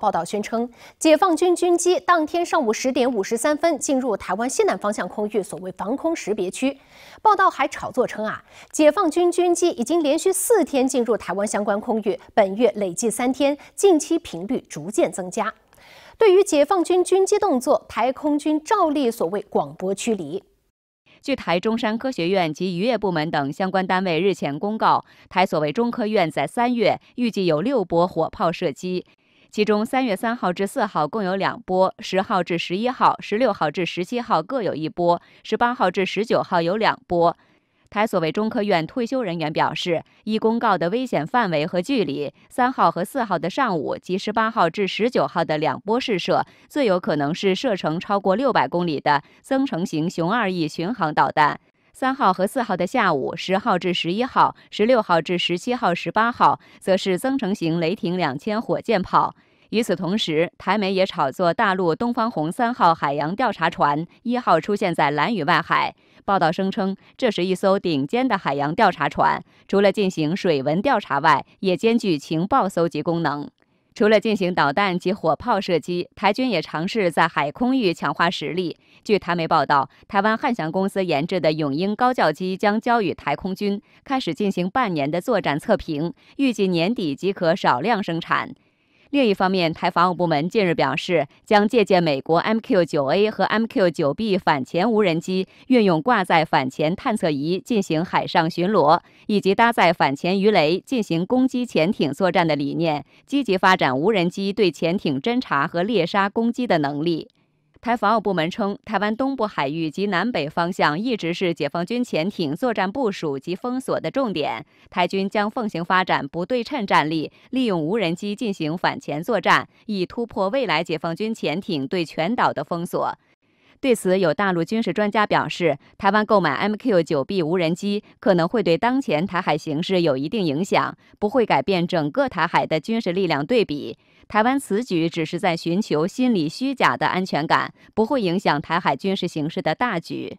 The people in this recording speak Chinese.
报道宣称，解放军军机当天上午十点五十三分进入台湾西南方向空域，所谓防空识别区。报道还炒作称啊，解放军军机已经连续四天进入台湾相关空域，本月累计三天，近期频率逐渐增加。对于解放军军机动作，台空军照例所谓广播驱离。据台中山科学院及渔业部门等相关单位日前公告，台所谓中科院在三月预计有六波火炮射击。其中，三月三号至四号共有两波，十号至十一号、十六号至十七号各有一波，十八号至十九号有两波。台所谓中科院退休人员表示，依公告的危险范围和距离，三号和四号的上午及十八号至十九号的两波试射，最有可能是射程超过六百公里的增程型“熊二 E” 巡航导弹。三号和四号的下午，十号至十一号，十六号至十七号，十八号，则是增程型雷霆两千火箭炮。与此同时，台媒也炒作大陆东方红三号海洋调查船一号出现在蓝屿外海。报道声称，这是一艘顶尖的海洋调查船，除了进行水文调查外，也兼具情报搜集功能。除了进行导弹及火炮射击，台军也尝试在海空域强化实力。据台媒报道，台湾汉翔公司研制的永鹰高教机将交予台空军，开始进行半年的作战测评，预计年底即可少量生产。另一方面，台防务部门近日表示，将借鉴美国 MQ9A 和 MQ9B 反潜无人机运用挂载反潜探测仪进行海上巡逻，以及搭载反潜鱼雷进行攻击潜艇作战的理念，积极发展无人机对潜艇侦察和猎杀攻击的能力。台防务部门称，台湾东部海域及南北方向一直是解放军潜艇作战部署及封锁的重点。台军将奉行发展不对称战力，利用无人机进行反潜作战，以突破未来解放军潜艇对全岛的封锁。对此，有大陆军事专家表示，台湾购买 MQ9B 无人机可能会对当前台海形势有一定影响，不会改变整个台海的军事力量对比。台湾此举只是在寻求心理虚假的安全感，不会影响台海军事形势的大局。